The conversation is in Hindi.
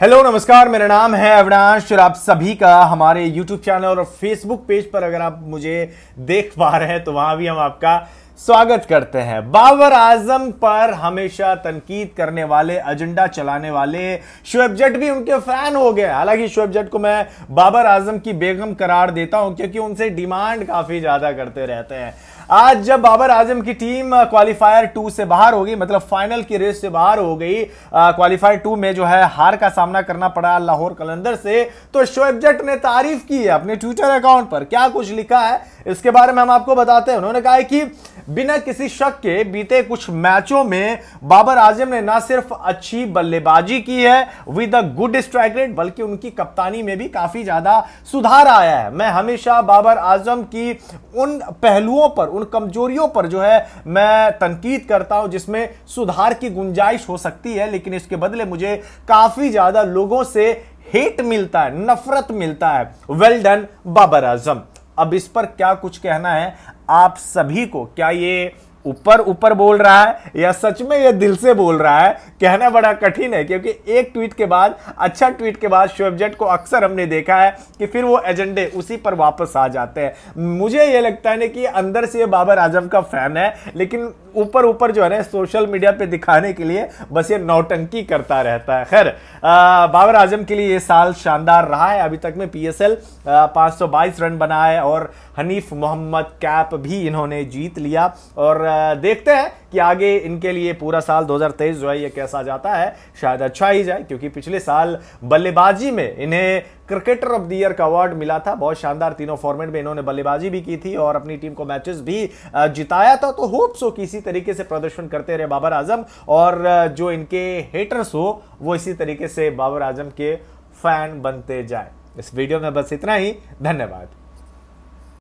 हेलो नमस्कार मेरा नाम है अविनाश और आप सभी का हमारे यूट्यूब चैनल और फेसबुक पेज पर अगर आप मुझे देख पा रहे हैं तो वहां भी हम आपका स्वागत करते हैं बाबर आजम पर हमेशा तनकीद करने वाले एजेंडा चलाने वाले शुएब जट भी उनके फैन हो गए हालांकि शुएब जट को मैं बाबर आजम की बेगम करार देता हूं क्योंकि उनसे डिमांड काफी ज्यादा करते रहते हैं आज जब बाबर आजम की टीम क्वालिफायर टू से बाहर हो गई मतलब फाइनल की रेस से बाहर हो गई क्वालिफायर टू में जो है हार का सामना करना पड़ा लाहौर कलंदर से तो शोएब जट ने तारीफ की है अपने ट्विटर अकाउंट पर क्या कुछ लिखा है इसके बारे में हम आपको बताते हैं उन्होंने कहा है कि बिना किसी शक के बीते कुछ मैचों में बाबर आजम ने ना सिर्फ अच्छी बल्लेबाजी की है with a good strike rate बल्कि उनकी कप्तानी में भी काफी ज्यादा सुधार आया है मैं हमेशा बाबर आजम की उन पहलुओं पर उन कमजोरियों पर जो है मैं तनकीद करता हूं जिसमें सुधार की गुंजाइश हो सकती है लेकिन इसके बदले मुझे काफी ज्यादा लोगों से हेट मिलता है नफरत मिलता है वेल डन बाबर आजम अब इस पर क्या कुछ कहना है आप सभी को क्या ये ऊपर ऊपर बोल रहा है या सच में यह दिल से बोल रहा है कहना बड़ा कठिन है क्योंकि एक ट्वीट के बाद अच्छा ट्वीट के बाद जट को अक्सर हमने देखा है कि फिर वो एजेंडे उसी पर वापस आ जाते हैं मुझे ये लगता है ना कि अंदर से ये बाबर आजम का फैन है लेकिन ऊपर ऊपर जो है ना सोशल मीडिया पे दिखाने के लिए बस ये नौटंकी करता रहता है खैर बाबर आजम के लिए ये साल शानदार रहा है अभी तक में पी एस एल रन बनाए और हनीफ मोहम्मद कैप भी इन्होंने जीत लिया और देखते हैं कि आगे इनके लिए पूरा साल 2023 जो है ये कैसा जाता है शायद अच्छा ही जाए क्योंकि पिछले साल बल्लेबाजी में इन्हें क्रिकेटर ऑफ द ईयर का अवार्ड मिला था बहुत शानदार तीनों फॉर्मेट में इन्होंने बल्लेबाजी भी की थी और अपनी टीम को मैचेस भी जिताया था तो होप्स हो कि इसी तरीके से प्रदर्शन करते रहे बाबर आजम और जो इनके हेटर्स हो वो इसी तरीके से बाबर आजम के फैन बनते जाए इस वीडियो में बस इतना ही धन्यवाद